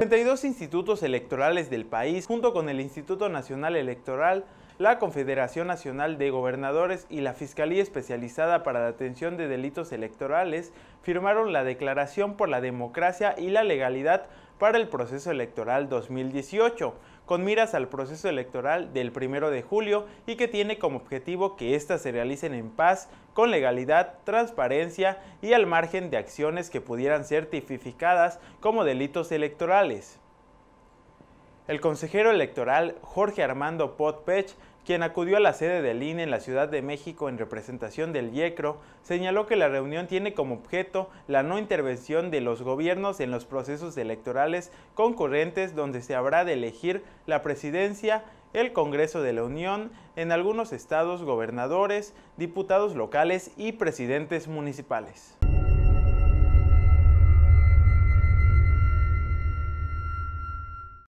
32 institutos electorales del país, junto con el Instituto Nacional Electoral, la Confederación Nacional de Gobernadores y la Fiscalía Especializada para la Atención de Delitos Electorales firmaron la Declaración por la Democracia y la Legalidad para el proceso electoral 2018, con miras al proceso electoral del primero de julio y que tiene como objetivo que éstas se realicen en paz, con legalidad, transparencia y al margen de acciones que pudieran ser tipificadas como delitos electorales. El consejero electoral Jorge Armando Potpech, quien acudió a la sede del INE en la Ciudad de México en representación del IECRO, señaló que la reunión tiene como objeto la no intervención de los gobiernos en los procesos electorales concurrentes donde se habrá de elegir la presidencia, el Congreso de la Unión, en algunos estados gobernadores, diputados locales y presidentes municipales.